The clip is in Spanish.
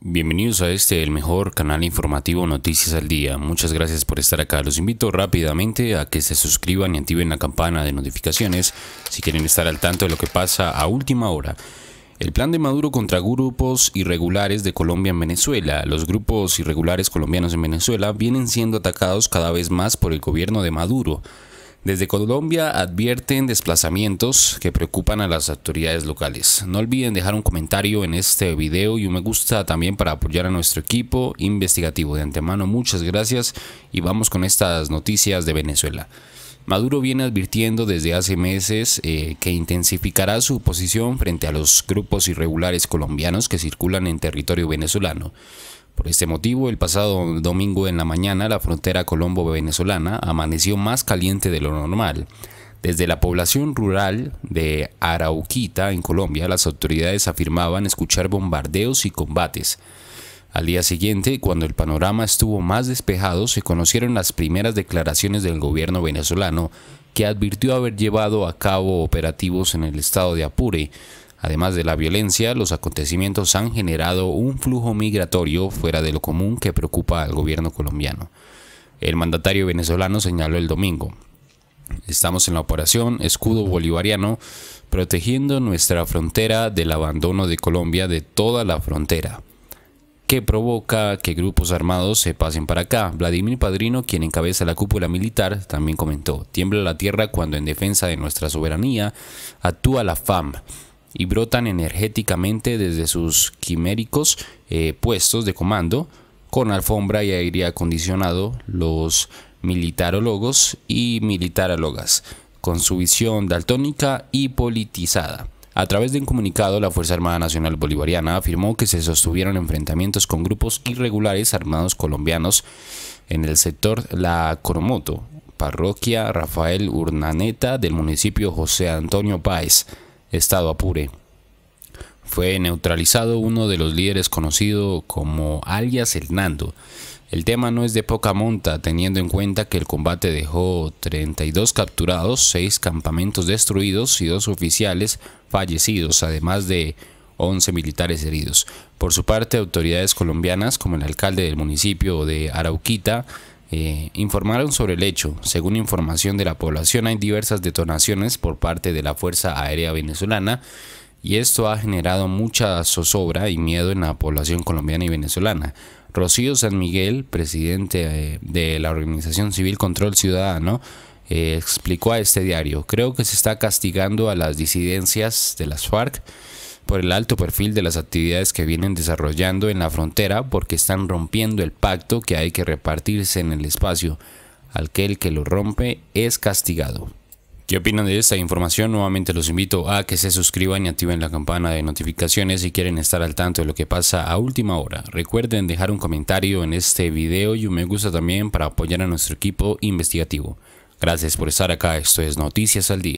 Bienvenidos a este, el mejor canal informativo Noticias al Día. Muchas gracias por estar acá. Los invito rápidamente a que se suscriban y activen la campana de notificaciones si quieren estar al tanto de lo que pasa a última hora. El plan de Maduro contra grupos irregulares de Colombia en Venezuela. Los grupos irregulares colombianos en Venezuela vienen siendo atacados cada vez más por el gobierno de Maduro. Desde Colombia advierten desplazamientos que preocupan a las autoridades locales. No olviden dejar un comentario en este video y un me gusta también para apoyar a nuestro equipo investigativo. De antemano, muchas gracias y vamos con estas noticias de Venezuela. Maduro viene advirtiendo desde hace meses eh, que intensificará su posición frente a los grupos irregulares colombianos que circulan en territorio venezolano. Por este motivo, el pasado domingo en la mañana la frontera colombo-venezolana amaneció más caliente de lo normal. Desde la población rural de Arauquita, en Colombia, las autoridades afirmaban escuchar bombardeos y combates. Al día siguiente, cuando el panorama estuvo más despejado, se conocieron las primeras declaraciones del gobierno venezolano, que advirtió haber llevado a cabo operativos en el estado de Apure, Además de la violencia, los acontecimientos han generado un flujo migratorio fuera de lo común que preocupa al gobierno colombiano. El mandatario venezolano señaló el domingo, Estamos en la operación Escudo Bolivariano, protegiendo nuestra frontera del abandono de Colombia de toda la frontera. que provoca que grupos armados se pasen para acá? Vladimir Padrino, quien encabeza la cúpula militar, también comentó, tiembla la tierra cuando en defensa de nuestra soberanía actúa la FAM y brotan energéticamente desde sus quiméricos eh, puestos de comando con alfombra y aire acondicionado los militarólogos y militarólogas con su visión daltónica y politizada. A través de un comunicado, la Fuerza Armada Nacional Bolivariana afirmó que se sostuvieron enfrentamientos con grupos irregulares armados colombianos en el sector La Coromoto, parroquia Rafael Urnaneta del municipio José Antonio Páez estado Apure. Fue neutralizado uno de los líderes conocido como alias El Nando. El tema no es de poca monta, teniendo en cuenta que el combate dejó 32 capturados, 6 campamentos destruidos y dos oficiales fallecidos, además de 11 militares heridos. Por su parte, autoridades colombianas, como el alcalde del municipio de Arauquita, eh, informaron sobre el hecho. Según información de la población, hay diversas detonaciones por parte de la Fuerza Aérea Venezolana y esto ha generado mucha zozobra y miedo en la población colombiana y venezolana. Rocío San Miguel, presidente eh, de la Organización Civil Control Ciudadano, eh, explicó a este diario, creo que se está castigando a las disidencias de las FARC por el alto perfil de las actividades que vienen desarrollando en la frontera porque están rompiendo el pacto que hay que repartirse en el espacio. Aquel que lo rompe es castigado. ¿Qué opinan de esta información? Nuevamente los invito a que se suscriban y activen la campana de notificaciones si quieren estar al tanto de lo que pasa a última hora. Recuerden dejar un comentario en este video y un me gusta también para apoyar a nuestro equipo investigativo. Gracias por estar acá, esto es Noticias al Día.